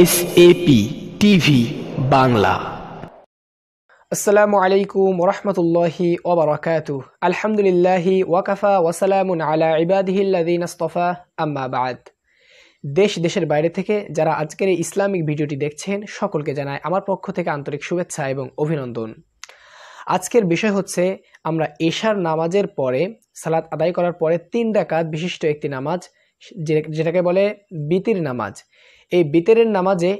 S AP TV Bangla আসসালামু আলাইকুম রহমতুল্লাহি ওবরাকাত আলহামদুলিল্লাহি ওয়াকাফা ওয়াসালামুন আলা ইবাদিহিল্লাদিনাস্তফা আম্মা বাদ দেশ দেশের বাইরে থেকে যারা আজকের এই ইসলামিক ভিডিওটি দেখছেন সকলকে জানায় আমার পক্ষ থেকে আন্তরিক শুভেচ্ছা এবং অভিনন্দন আজকের বিষয় হচ্ছে আমরা এশার নামাজের পরে সালাত আদায় করার পরে তিন ডাকাত বিশিষ্ট একটি নামাজ যেটাকে বলে বিতির নামাজ এই বেতেরের নামাজে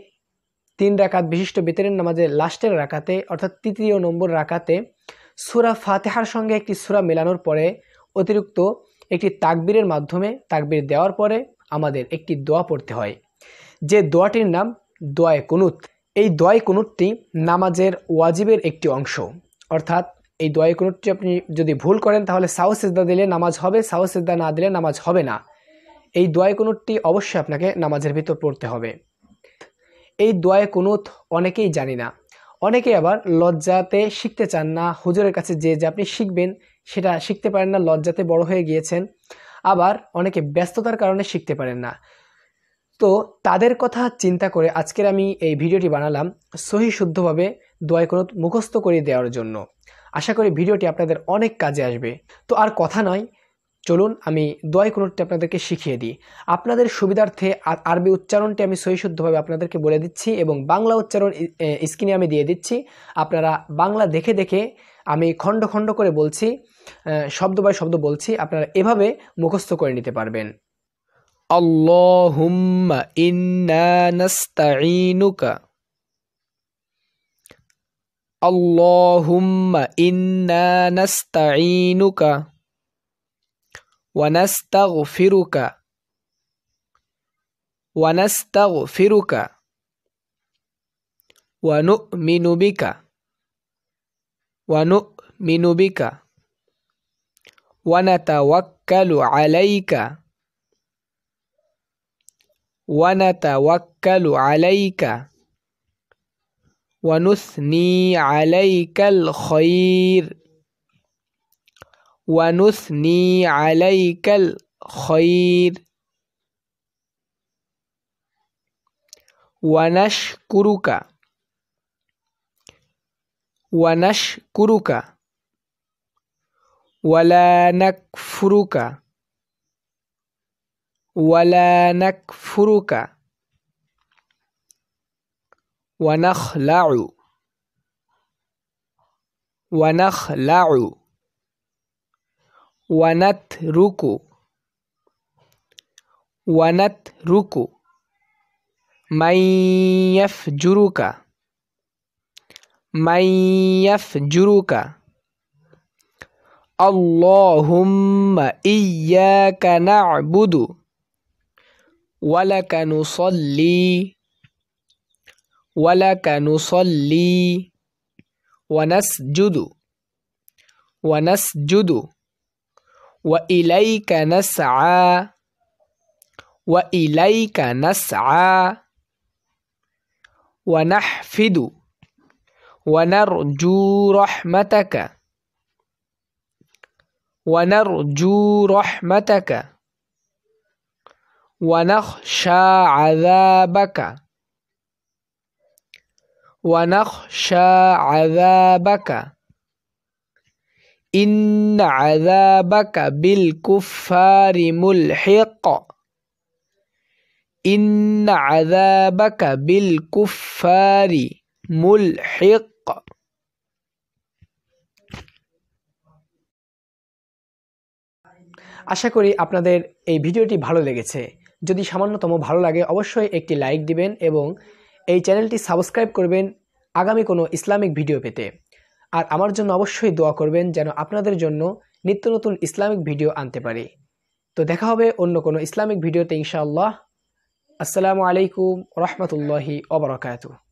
তিন রাকাত বিশিষ্ট বেতেরের নামাজে লাস্টের রাকাতে অর্থাৎ তৃতীয় নম্বর রাকাতে সুরা ফাতেহার সঙ্গে একটি সুরা মেলানোর পরে অতিরিক্ত একটি তাকবীরের মাধ্যমে তাকবীর দেওয়ার পরে আমাদের একটি দোয়া পড়তে হয় যে দোয়াটির নাম দোয়ায় কুনুত এই দোয়াই কুনুতটি নামাজের ওয়াজিবের একটি অংশ অর্থাৎ এই দোয়াই কুনুতটি আপনি যদি ভুল করেন তাহলে সাউ সেজদা দিলে নামাজ হবে সাউ সেজদা না দিলে নামাজ হবে না এই দোয়ায় কোনোটি অবশ্যই আপনাকে নামাজের ভিতর পড়তে হবে এই দোয়ায় কোনোত অনেকেই জানি না অনেকে আবার লজ্জাতে শিখতে চান না হুজুরের কাছে যে যে আপনি শিখবেন সেটা শিখতে পারেন না লজ্জাতে বড় হয়ে গিয়েছেন আবার অনেকে ব্যস্ততার কারণে শিখতে পারেন না তো তাদের কথা চিন্তা করে আজকের আমি এই ভিডিওটি বানালাম সহি শুদ্ধভাবে দোয়ায় কোনো মুখস্থ করে দেওয়ার জন্য আশা করি ভিডিওটি আপনাদের অনেক কাজে আসবে তো আর কথা নয় চলুন আমি দোয়াই কুনুটটি আপনাদেরকে শিখিয়ে দিই আপনাদের সুবিধার্থে আরবি উচ্চারণটি আমি সহিশুদ্ধভাবে আপনাদেরকে বলে দিচ্ছি এবং বাংলা উচ্চারণ স্ক্রিনে আমি দিয়ে দিচ্ছি আপনারা বাংলা দেখে দেখে আমি খণ্ড খণ্ড করে বলছি শব্দ বাই শব্দ বলছি আপনারা এভাবে মুখস্থ করে নিতে পারবেন আল্লাহুম্মা ইন্না নাস্তাঈনুকা আল্লাহুম্মা ইন্না নাস্তাঈনুকা ونستغفرك ونستغفرك ونؤمن بك ونؤمن بك ونتوكل عليك ونتوكل عليك ونثني عليك الخير ونثني عليك الخير ونشكرك ونشكرك ولا نكفرك ولا نكفرك ونخلع ونخلع ونترك ونترك من يفجرك من يفجرك اللهم إياك نعبد ولك نصلي ولك نصلي ونسجد ونسجد وإليك نسعى وإليك نسعى ونحفد ونرجو رحمتك ونرجو رحمتك ونخشى عذابك ونخشى عذابك إن عذابك بالكفار ملحق إن عذابك بالكفار ملحق আশা করি আপনাদের এই ভিডিওটি ভালো লেগেছে যদি সামান্যতম ভালো লাগে অবশ্যই একটি লাইক দিবেন এবং এই চ্যানেলটি সাবস্ক্রাইব করবেন আগামী কোনো ইসলামিক ভিডিও পেতে আর আমার জন্য অবশ্যই দোয়া করবেন যেন আপনাদের জন্য নিত্য নতুন ইসলামিক ভিডিও আনতে পারি তো দেখা হবে অন্য কোনো ইসলামিক ভিডিওতে ইনশাআল্লাহ আসসালামু আলাইকুম রহমতুল্লাহি অবরকাত